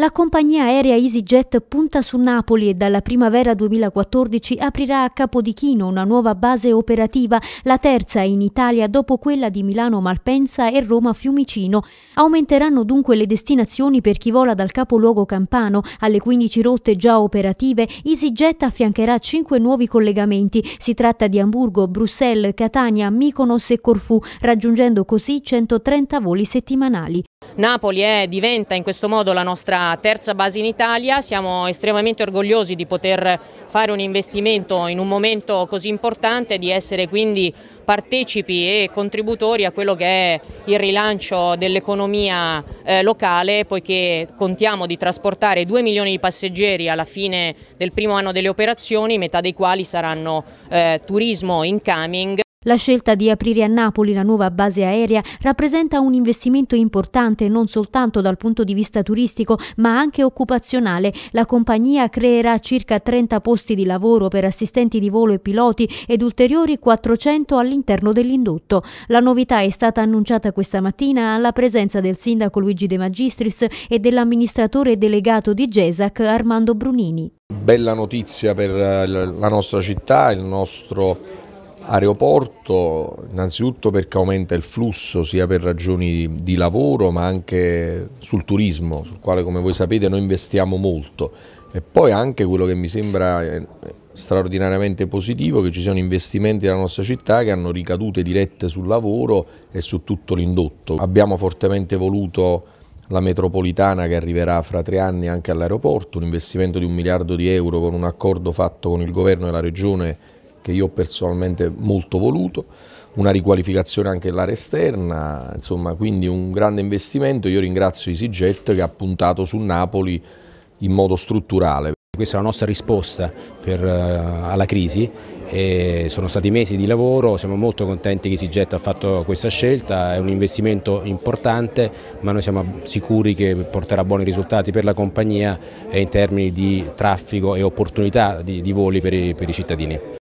La compagnia aerea EasyJet punta su Napoli e dalla primavera 2014 aprirà a Capodichino una nuova base operativa, la terza in Italia dopo quella di Milano Malpensa e Roma Fiumicino. Aumenteranno dunque le destinazioni per chi vola dal capoluogo campano. Alle 15 rotte già operative, EasyJet affiancherà 5 nuovi collegamenti. Si tratta di Amburgo, Bruxelles, Catania, Mykonos e Corfù, raggiungendo così 130 voli settimanali. Napoli è, eh, diventa in questo modo la nostra terza base in Italia, siamo estremamente orgogliosi di poter fare un investimento in un momento così importante, di essere quindi partecipi e contributori a quello che è il rilancio dell'economia eh, locale poiché contiamo di trasportare 2 milioni di passeggeri alla fine del primo anno delle operazioni, metà dei quali saranno eh, turismo incoming. La scelta di aprire a Napoli la nuova base aerea rappresenta un investimento importante non soltanto dal punto di vista turistico ma anche occupazionale. La compagnia creerà circa 30 posti di lavoro per assistenti di volo e piloti ed ulteriori 400 all'interno dell'indotto. La novità è stata annunciata questa mattina alla presenza del sindaco Luigi De Magistris e dell'amministratore delegato di GESAC Armando Brunini. Bella notizia per eh, la nostra città, il nostro Aeroporto innanzitutto perché aumenta il flusso sia per ragioni di lavoro ma anche sul turismo sul quale come voi sapete noi investiamo molto e poi anche quello che mi sembra eh, straordinariamente positivo che ci siano investimenti nella nostra città che hanno ricadute dirette sul lavoro e su tutto l'indotto. Abbiamo fortemente voluto la metropolitana che arriverà fra tre anni anche all'aeroporto, un investimento di un miliardo di euro con un accordo fatto con il governo e la regione che io ho personalmente molto voluto, una riqualificazione anche dell'area esterna, insomma quindi un grande investimento. Io ringrazio EasyJet che ha puntato su Napoli in modo strutturale. Questa è la nostra risposta per, uh, alla crisi, e sono stati mesi di lavoro, siamo molto contenti che EasyJet ha fatto questa scelta, è un investimento importante ma noi siamo sicuri che porterà buoni risultati per la compagnia in termini di traffico e opportunità di, di voli per i, per i cittadini.